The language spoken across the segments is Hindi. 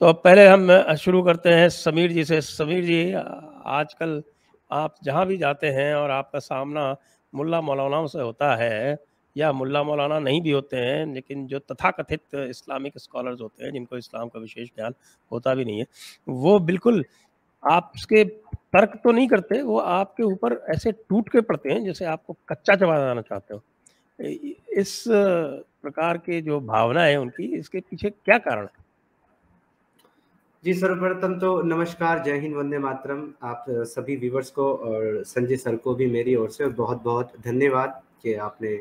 तो अब पहले हम शुरू करते हैं समीर जी से समीर जी आजकल आप जहाँ भी जाते हैं और आपका सामना मुल्ला मौलानाओं से होता है या मुल्ला मौलाना नहीं भी होते हैं लेकिन जो तथाकथित इस्लामिक स्कॉलर्स होते हैं जिनको इस्लाम का विशेष ज्ञान होता भी नहीं है वो बिल्कुल आपके तर्क तो नहीं करते वो आपके ऊपर ऐसे टूट के पड़ते हैं जैसे आपको कच्चा चबा जाना चाहते हो इस प्रकार के जो भावना है उनकी इसके पीछे क्या कारण है जी सर्वप्रथम तो नमस्कार जय हिंद वंदे मातरम आप सभी व्यूवर्स को और संजय सर को भी मेरी ओर से बहुत बहुत धन्यवाद कि आपने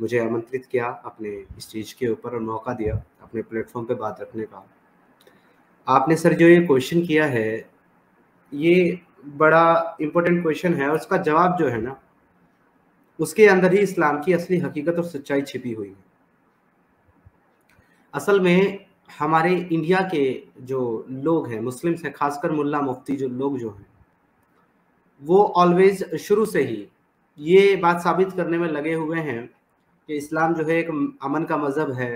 मुझे आमंत्रित किया अपने स्टेज के ऊपर और मौका दिया अपने प्लेटफॉर्म पे बात रखने का आपने सर जो ये क्वेश्चन किया है ये बड़ा इम्पोर्टेंट क्वेश्चन है और उसका जवाब जो है ना उसके अंदर ही इस्लाम की असली हकीकत और सच्चाई छिपी हुई है असल में हमारे इंडिया के जो लोग हैं मुस्लिम्स हैं खासकर मुल्ला मुफ्ती जो लोग जो हैं वो ऑलवेज शुरू से ही ये बात साबित करने में लगे हुए हैं कि इस्लाम जो है एक अमन का मज़हब है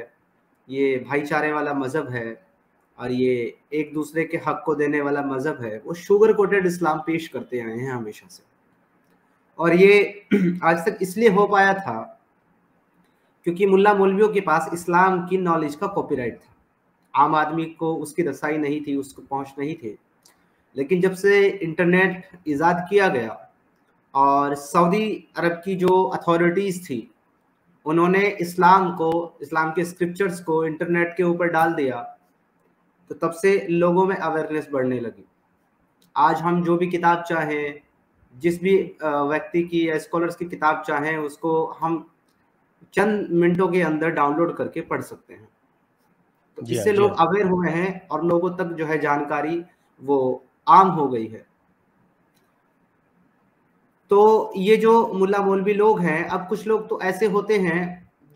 ये भाईचारे वाला मज़हब है और ये एक दूसरे के हक को देने वाला मज़हब है वो शुगर कोटेड इस्लाम पेश करते आए हैं हमेशा से और ये आज तक इसलिए हो पाया था क्योंकि मुल्ला मौलवियों के पास इस्लाम की नॉलेज का कॉपीराइट था आम आदमी को उसकी रसाई नहीं थी उसको पहुंच नहीं थी लेकिन जब से इंटरनेट ईजाद किया गया और सऊदी अरब की जो अथॉरिटीज़ थी उन्होंने इस्लाम को इस्लाम के स्क्रिप्चर्स को इंटरनेट के ऊपर डाल दिया तो तब से लोगों में अवेयरनेस बढ़ने लगी आज हम जो भी किताब चाहें जिस भी व्यक्ति की या स्कॉलर्स की किताब चाहें उसको हम चंद मिनटों के अंदर डाउनलोड करके पढ़ सकते हैं तो इससे लोग अवेयर हुए हैं और लोगों तक जो है जानकारी वो आम हो गई है तो ये जो मुल्ला मौलवी लोग हैं अब कुछ लोग तो ऐसे होते हैं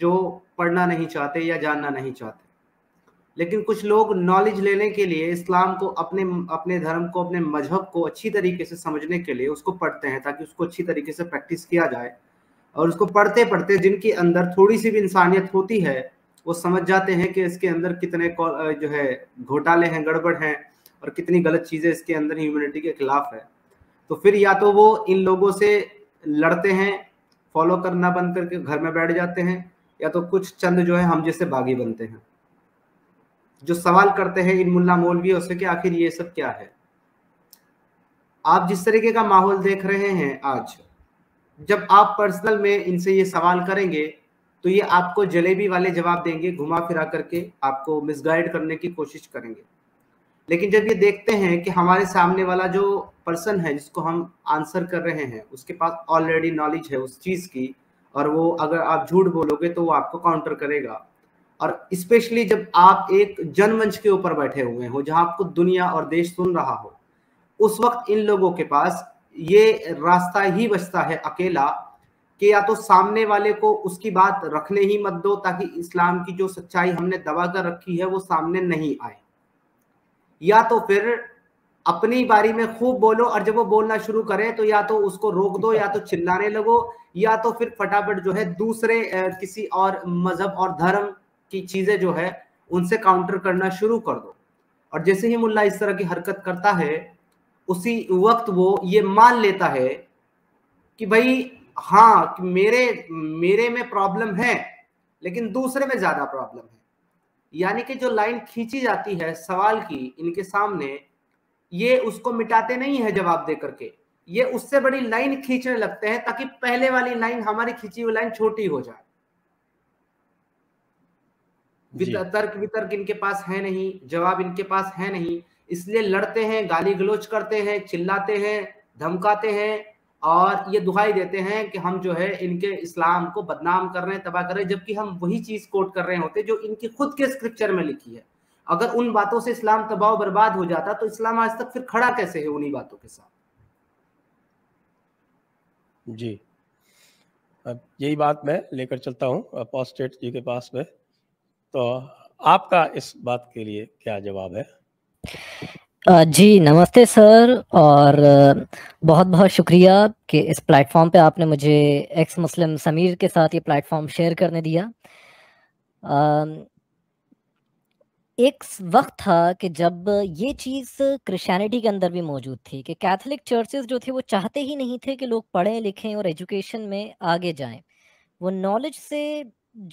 जो पढ़ना नहीं चाहते या जानना नहीं चाहते लेकिन कुछ लोग नॉलेज लेने के लिए इस्लाम को अपने अपने धर्म को अपने मजहब को अच्छी तरीके से समझने के लिए उसको पढ़ते हैं ताकि उसको अच्छी तरीके से प्रैक्टिस किया जाए और उसको पढ़ते पढ़ते जिनके अंदर थोड़ी सी भी इंसानियत होती है वो समझ जाते हैं कि इसके अंदर कितने जो है घोटाले हैं गड़बड़ हैं और कितनी गलत चीज़ें इसके अंदर ह्यूमनिटी के खिलाफ है तो फिर या तो वो इन लोगों से लड़ते हैं फॉलो करना बंद करके घर में बैठ जाते हैं या तो कुछ चंद जो है हम जैसे बागी बनते हैं जो सवाल करते हैं इन मुल्ला मौलवियों से कि आखिर ये सब क्या है आप जिस तरीके का माहौल देख रहे हैं आज जब आप पर्सनल में इनसे ये सवाल करेंगे तो ये आपको जलेबी वाले जवाब देंगे घुमा फिरा करके आपको मिसगाइड करने की कोशिश करेंगे लेकिन जब ये देखते हैं कि हमारे सामने वाला जो पर्सन है जिसको हम आंसर कर रहे हैं उसके पास ऑलरेडी नॉलेज है उस चीज़ की और वो अगर आप झूठ बोलोगे तो वो आपको काउंटर करेगा और स्पेशली जब आप एक जनमंच के ऊपर बैठे हुए हो जहां आपको दुनिया और देश सुन रहा हो उस वक्त इन लोगों के पास ये रास्ता ही बचता है अकेला कि या तो सामने वाले को उसकी बात रखने ही मत दो ताकि इस्लाम की जो सच्चाई हमने दबा कर रखी है वो सामने नहीं आए या तो फिर अपनी बारी में खूब बोलो और जब वो बोलना शुरू करे तो या तो उसको रोक दो या तो चिल्लाने लगो या तो फिर फटाफट जो है दूसरे किसी और मजहब और धर्म की चीजें जो है उनसे काउंटर करना शुरू कर दो और जैसे ही मुल्ला इस तरह की हरकत करता है उसी वक्त वो ये मान लेता है कि भाई हाँ कि मेरे मेरे में प्रॉब्लम है लेकिन दूसरे में ज्यादा प्रॉब्लम है यानी कि जो लाइन खींची जाती है सवाल की इनके सामने ये उसको मिटाते नहीं है जवाब दे करके ये उससे बड़ी लाइन खींचने लगते हैं ताकि पहले वाली लाइन हमारी खींची हुई लाइन छोटी हो जाए तर्क वितर्क इनके पास है नहीं जवाब इनके पास है नहीं इसलिए लड़ते हैं गाली गलोच करते हैं चिल्लाते हैं धमकाते हैं और ये दुहाई देते हैं कि हम जो है इनके इस्लाम को बदनाम कर रहे हैं तबाह कर रहे हैं जबकि हम वही चीज़ कोट कर रहे होते जो इनकी खुद के स्क्रिप्चर में लिखी है अगर उन बातों से इस्लाम तबाह बर्बाद हो जाता तो इस्लाम आज तक फिर खड़ा कैसे है उन्हीं बातों के साथ जी अब यही बात मैं लेकर चलता हूँ अपोस्टेट जी के पास में तो आपका इस बात के लिए क्या जवाब है जी नमस्ते सर और बहुत बहुत शुक्रिया कि इस प्लेटफॉर्म पे आपने मुझे एक्स मुस्लिम समीर के साथ ये प्लेटफॉर्म शेयर करने दिया एक वक्त था कि जब ये चीज़ क्रिश्चियनिटी के अंदर भी मौजूद थी कि कैथोलिक चर्चेज जो थे वो चाहते ही नहीं थे कि लोग पढ़ें लिखें और एजुकेशन में आगे जाएं वो नॉलेज से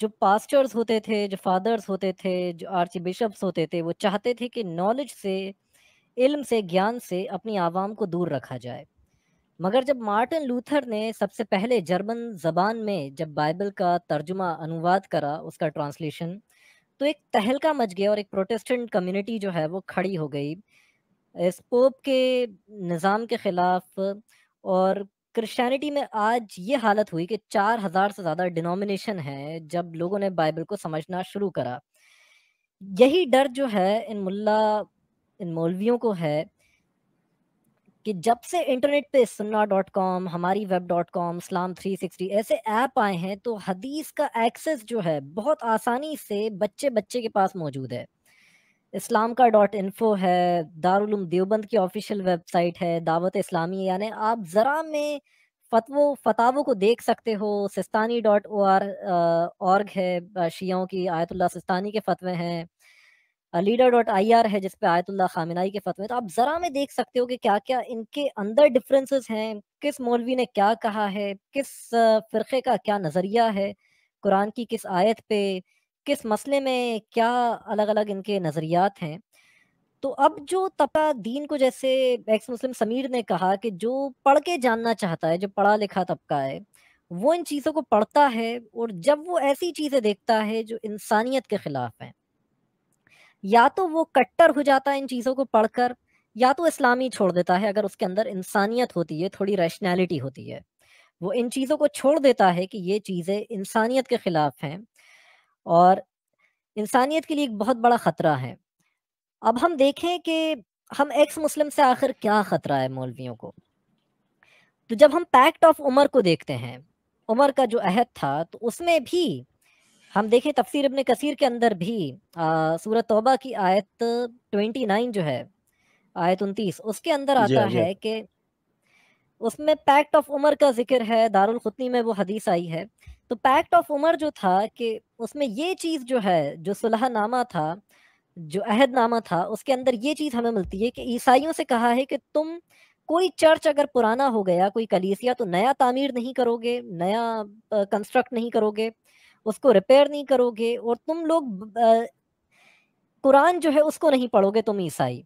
जो पास्टर्स होते थे जो फादर्स होते थे जो आर्ची बिशप्स होते थे वो चाहते थे कि नॉलेज से इल्म से ज्ञान से अपनी आवाम को दूर रखा जाए मगर जब मार्टिन लूथर ने सबसे पहले जर्मन जबान में जब बाइबल का तर्जुमा अनुवाद करा उसका ट्रांसलेशन तो एक तहलका मच गया और एक प्रोटेस्टेंट कम्युनिटी जो है वो खड़ी हो गई इस पोप के निज़ाम के ख़िलाफ़ और क्रिश्चियनिटी में आज ये हालत हुई कि चार हज़ार से ज़्यादा डिनोमिनेशन हैं जब लोगों ने बाइबल को समझना शुरू करा यही डर जो है इन मुल्ला इन मौलवियों को है कि जब से इंटरनेट पे Sunnah dot com Hamari web dot com Islam three sixty ऐसे ऐप आए हैं तो हदीस का एक्सेस जो है बहुत आसानी से बच्चे बच्चे के पास मौजूद है इस्लाम का डॉट इन्फो है दारुलूम देवबंद की ऑफिशियल वेबसाइट है दावत इस्लामी यानी आप ज़रा में फतवो फतावों को देख सकते हो Sistani dot O R org है शियाओं की आयतुल्ला सिस्तानी के फतवे हैं लीडर डॉट आई आर है जिसपे आयतुल्ला खामिनाई के फतवे तो आप ज़रा में देख सकते हो कि क्या क्या इनके अंदर डिफरेंसेस हैं किस मौलवी ने क्या कहा है किस फ़िरक़े का क्या नज़रिया है कुरान की किस आयत पे किस मसले में क्या अलग अलग इनके नज़रियात हैं तो अब जो तपा दीन को जैसे एक्स मुस्लिम समीर ने कहा कि जो पढ़ के जानना चाहता है जो पढ़ा लिखा तबका है वो इन चीज़ों को पढ़ता है और जब वो ऐसी चीज़ें देखता है जो इंसानियत के ख़िलाफ़ हैं या तो वो कट्टर हो जाता है इन चीज़ों को पढ़कर या तो इस्लामी छोड़ देता है अगर उसके अंदर इंसानियत होती है थोड़ी रैशनैलिटी होती है वो इन चीज़ों को छोड़ देता है कि ये चीज़ें इंसानियत के ख़िलाफ़ हैं और इंसानियत के लिए एक बहुत बड़ा ख़तरा है अब हम देखें कि हम एक्स मुस्लिम से आखिर क्या ख़तरा है मौलवियों को तो जब हम पैक्ट ऑफ उमर को देखते हैं उमर का जो अहद था तो उसमें भी हम देखें तफसीर अपने कसीर के अंदर भी सूरत तौबा की आयत 29 जो है आयत 29 उसके अंदर आता हाँ है हाँ। कि उसमें पैक्ट ऑफ उमर का जिक्र है दारुल खुतनी में वो हदीस आई है तो पैक्ट ऑफ उमर जो था कि उसमें ये चीज़ जो है जो सुलहनामा था जो अहदनामा था उसके अंदर ये चीज़ हमें मिलती है कि ईसाइयों से कहा है कि तुम कोई चर्च अगर पुराना हो गया कोई कलीसिया तो नया तामीर नहीं करोगे नया कंस्ट्रक्ट नहीं करोगे उसको रिपेयर नहीं करोगे और तुम लोग कुरान जो है उसको नहीं पढ़ोगे तुम ईसाई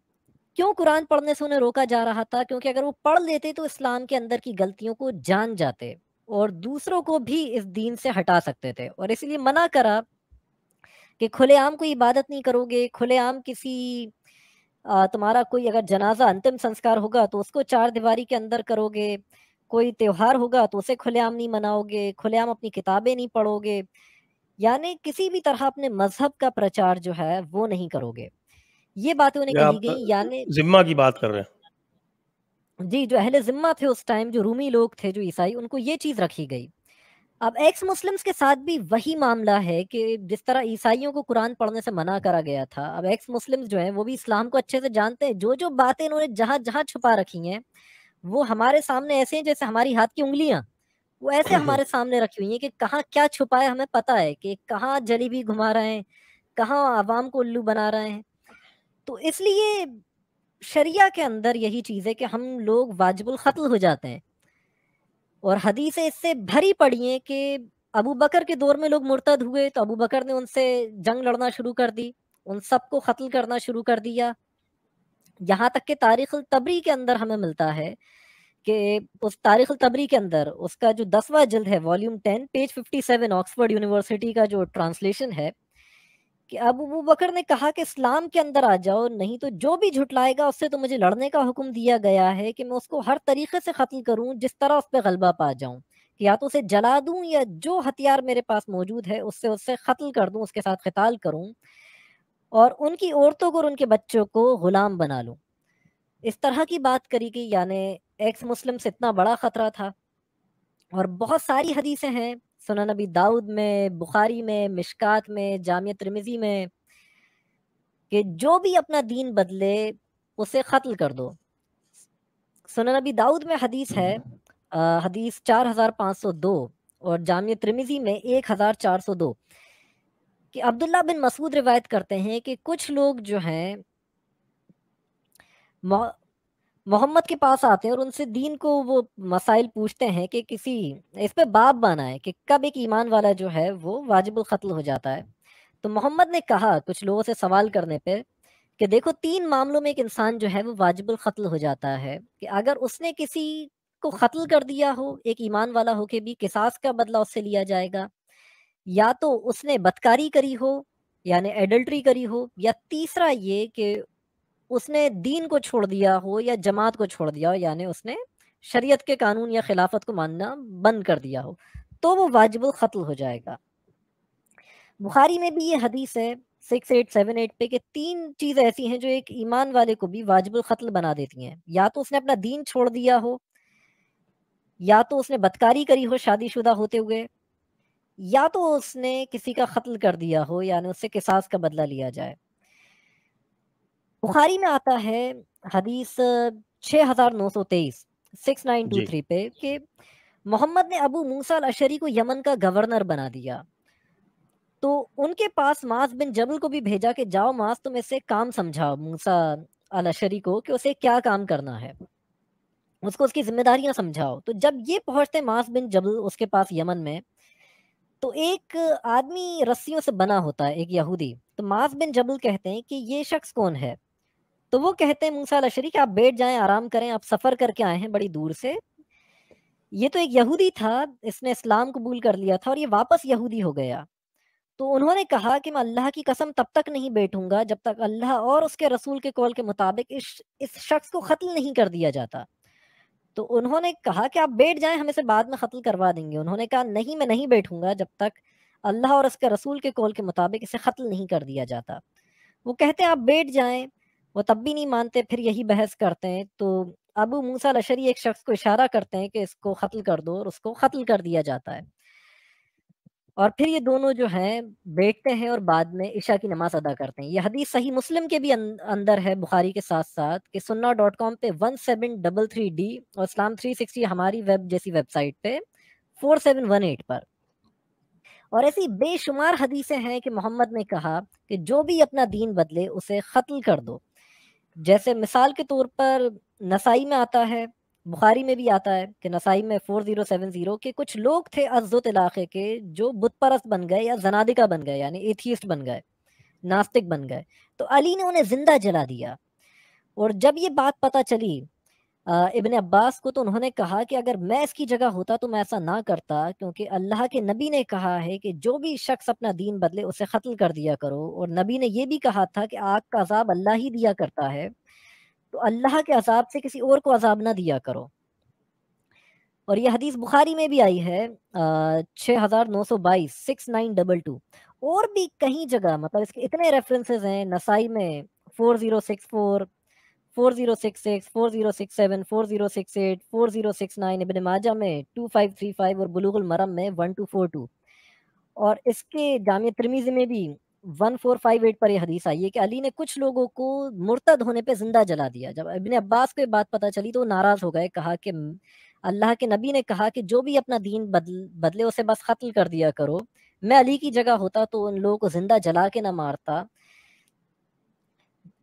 क्यों कुरान पढ़ने से उन्हें रोका जा रहा था क्योंकि अगर वो पढ़ लेते तो इस्लाम के अंदर की गलतियों को जान जाते और दूसरों को भी इस दीन से हटा सकते थे और इसलिए मना करा कि खुलेआम कोई इबादत नहीं करोगे खुलेआम किसी तुम्हारा कोई अगर जनाजा अंतिम संस्कार होगा तो उसको चार दीवारी के अंदर करोगे कोई त्योहार होगा तो उसे खुलेआम नहीं मनाओगे खुलेआम अपनी किताबें नहीं पढ़ोगे यानी किसी भी तरह अपने मजहब का प्रचार जो है वो नहीं करोगे ये बातें उन्हें कही गई यानी जिम्मा की बात कर रहे हैं जी जो अहले जिम्मा थे उस टाइम जो रूमी लोग थे जो ईसाई उनको ये चीज रखी गई अब एक्स मुस्लिम्स के साथ भी वही मामला है कि जिस तरह ईसाइयों को कुरान पढ़ने से मना करा गया था अब एक्स मुस्लिम्स जो हैं वो भी इस्लाम को अच्छे से जानते हैं जो जो बातें इन्होंने जहां जहाँ छुपा रखी हैं वो हमारे सामने ऐसे हैं जैसे हमारी हाथ की उंगलियां वो ऐसे हम्म, हम्म। हमारे सामने रखी हुई हैं कि कहाँ क्या छुपा है हमें पता है कि कहाँ जलेबी घुमा रहे हैं कहाँ आवाम को उल्लू बना रहे हैं तो इसलिए शरिया के अंदर यही चीज़ है कि हम लोग वाजिबुल ख़त्ल हो जाते हैं और हदीसें इससे भरी पड़ी हैं कि अबू बकर के दौर में लोग मुर्तद हुए तो अबू बकर ने उनसे जंग लड़ना शुरू कर दी उन सबको ख़त्ल करना शुरू कर दिया यहाँ तक कि तारीख तबरी के अंदर हमें मिलता है कि उस तारीख तबरी के अंदर उसका जो दसवा जल्द है volume ten page fifty seven Oxford University का जो ट्रांसलेशन है कि अबू बकर ने कहा कि इस्लाम के अंदर आ जाओ नहीं तो जो भी झुटलाएगा उससे तो मुझे लड़ने का हुक्म दिया गया है कि मैं उसको हर तरीके से कत्ल करूं जिस तरह उस पर गलबा पा जाऊं कि या तो उसे जला दूं या जो हथियार मेरे पास मौजूद है उससे उससे कत्ल कर दूं उसके साथ कताल करूं और उनकी औरतों को और उनके बच्चों को गुलाम बना लूं इस तरह की बात करी गई यानी एक्स मुस्लिम से इतना बड़ा ख़तरा था और बहुत सारी हदीसें हैं सुना नबी दाऊद में बुखारी में मिशकात में जामिया त्रमिज़ी में कि जो भी अपना दीन बदले उसे कत्ल कर दो सुना नबी दाऊद में हदीस है आ, हदीस 4502 और जामिया त्रमिज़ी में 1402 कि अब्दुल्ला बिन मसूद रिवायत करते हैं कि कुछ लोग जो हैं मोहम्मद के पास आते हैं और उनसे दीन को वो मसाइल पूछते हैं कि किसी इस पे बाप बना है कि कब एक ईमान वाला जो है वो वाजिब कत्ल हो जाता है तो मोहम्मद ने कहा कुछ लोगों से सवाल करने पे कि देखो तीन मामलों में एक इंसान जो है वो वाजिब कत्ल हो जाता है कि अगर उसने किसी को कत्ल कर दिया हो एक ईमान वाला हो के भी किसास का बदला उससे लिया जाएगा या तो उसने बदकारी करी हो यानी एडल्ट्री करी हो या तीसरा ये कि उसने दीन को छोड़ दिया हो या जमात को छोड़ दिया हो यानी उसने शरीयत के कानून या खिलाफत को मानना बंद कर दिया हो तो वो वाजिबुल ख़त्ल हो जाएगा बुखारी में भी ये हदीस है सिक्स एट सेवन एट पे कि तीन चीज़ ऐसी हैं जो एक ईमान वाले को भी वाजिबुल ख़त्ल बना देती हैं या तो उसने अपना दीन छोड़ दिया हो या तो उसने बदकारी करी हो शादीशुदा होते हुए या तो उसने किसी का कत्ल कर दिया हो यानी उससे किसास का बदला लिया जाए बुखारी में आता है हदीस 6923 6923 पे कि मोहम्मद ने अबू मूसा अशरी को यमन का गवर्नर बना दिया तो उनके पास मास बिन जबल को भी भेजा कि जाओ मास तुम इसे काम समझाओ मूसा अल अशरी को कि उसे क्या काम करना है उसको उसकी जिम्मेदारियां समझाओ तो जब ये पहुंचते मास बिन जबल उसके पास यमन में तो एक आदमी रस्सियों से बना होता है एक यहूदी तो मास बिन जबल कहते हैं कि ये शख्स कौन है तो वो कहते हैं मूसा कि आप बैठ जाएं आराम करें आप सफ़र करके आए हैं बड़ी दूर से ये तो एक यहूदी था इसने इस्लाम कबूल कर लिया था और ये वापस यहूदी हो गया तो उन्होंने कहा कि मैं अल्लाह की कसम तब तक नहीं बैठूंगा जब तक अल्लाह और उसके रसूल के कौल के मुताबिक इस इस शख्स को कत्ल नहीं कर दिया जाता तो उन्होंने कहा कि आप बैठ जाएं हम इसे बाद में कत्ल करवा देंगे उन्होंने कहा नहीं मैं नहीं बैठूंगा जब तक अल्लाह और उसके रसूल के कौल के मुताबिक इसे कत्ल नहीं कर दिया जाता वो कहते हैं आप बैठ जाएं वो तब भी नहीं मानते फिर यही बहस करते हैं तो अबू मूसा लशरी एक शख्स को इशारा करते हैं कि इसको कत्ल कर दो और उसको कत्ल कर दिया जाता है और फिर ये दोनों जो हैं बैठते हैं और बाद में ईशा की नमाज अदा करते हैं यह हदीस सही मुस्लिम के भी अं-, अंदर है बुखारी के साथ साथ कि सुन्ना डॉट कॉम पे one seven double three D और Islam three sixty Hamari web जैसी वेबसाइट पे फोर सेवन वन एट पर और ऐसी बेशुमार हदीसें हैं कि मोहम्मद ने कहा कि जो भी अपना दीन बदले उसे कत्ल कर दो जैसे मिसाल के तौर पर नसाई में आता है बुखारी में भी आता है कि नसाई में फोर जीरो सेवन जीरो के कुछ लोग थे अज्जुत इलाके के जो बुतपरस्त बन गए या जनादिका बन गए यानी एथियस्ट बन गए नास्तिक बन गए तो अली ने उन्हें जिंदा जला दिया और जब ये बात पता चली इबन अब्बास को तो उन्होंने कहा कि अगर मैं इसकी जगह होता तो मैं ऐसा ना करता क्योंकि अल्लाह के नबी ने कहा है कि जो भी शख्स अपना दीन बदले उसे कत्ल कर दिया करो और नबी ने यह भी कहा था कि आग का अजाब अल्लाह ही दिया करता है तो अल्लाह के अजाब से किसी और को अजाब ना दिया करो और यह हदीस बुखारी में भी आई है छः हज़ार नौ सौ बाईस सिक्स नाइन डबल टू और भी कहीं जगह मतलब इसके इतने रेफरेंसेस हैं नसाई में four zero six four four zero six six four zero six seven four zero six eight four zero six nine Ibn Majah में टू फाइव थ्री फाइव और बुलूगुल मरम में वन टू फोर टू और इसके जामिया तिरमीज़ी में भी वन फोर फाइव एट पर यह हदीस आई है कि अली ने कुछ लोगों को मुर्तद होने पे जिंदा जला दिया जब इबन अब्बास को ये बात पता चली तो नाराज हो गए कहा कि अल्लाह के नबी ने कहा कि जो भी अपना दीन बदल बदले उसे बस कत्ल कर दिया करो मैं अली की जगह होता तो उन लोगों को जिंदा जला के ना मारता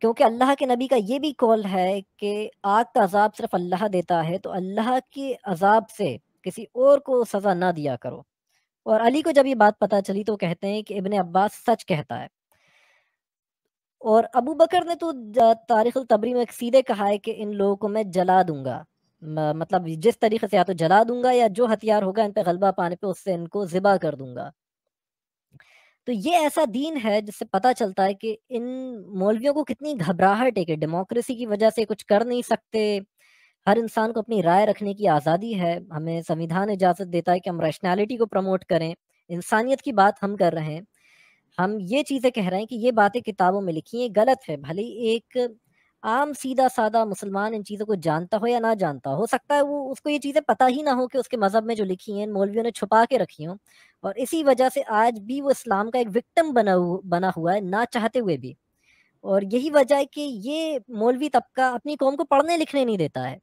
क्योंकि अल्लाह के नबी का ये भी कॉल है कि आग का अजाब सिर्फ अल्लाह देता है तो अल्लाह के अजाब से किसी और को सज़ा ना दिया करो और अली को जब ये बात पता चली तो कहते हैं कि इबन अब्बास सच कहता है और अबू बकर ने तो तारीख तबरी में सीधे कहा है कि इन लोगों को मैं जला दूंगा मतलब जिस तरीके से या तो जला दूंगा या जो हथियार होगा इन पे गलबा पाने पे उससे इनको ज़िबा कर दूंगा तो ये ऐसा दीन है जिससे पता चलता है कि इन मौलवियों को कितनी घबराहट है कि डेमोक्रेसी की वजह से कुछ कर नहीं सकते हर इंसान को अपनी राय रखने की आज़ादी है हमें संविधान इजाज़त देता है कि हम रैशनैलिटी को प्रमोट करें इंसानियत की बात हम कर रहे हैं हम ये चीज़ें कह रहे हैं कि ये बातें किताबों में लिखी हैं गलत है भले एक आम सीधा साधा मुसलमान इन चीज़ों को जानता हो या ना जानता हो सकता है वो उसको ये चीज़ें पता ही ना हो कि उसके मज़हब में जो लिखी हैं मौलवियों ने छुपा के रखी हों और इसी वजह से आज भी वो इस्लाम का एक विक्टम बना बना हुआ है ना चाहते हुए भी और यही वजह है कि ये मौलवी तबका अपनी कौम को पढ़ने लिखने नहीं देता है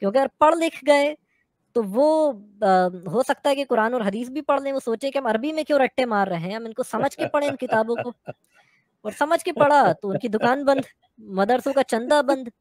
क्योंकि अगर पढ़ लिख गए तो वो आ, हो सकता है कि कुरान और हदीस भी पढ़ लें वो सोचे कि हम अरबी में क्यों रट्टे मार रहे हैं हम इनको समझ के पढ़े इन किताबों को और समझ के पढ़ा तो उनकी दुकान बंद मदरसों का चंदा बंद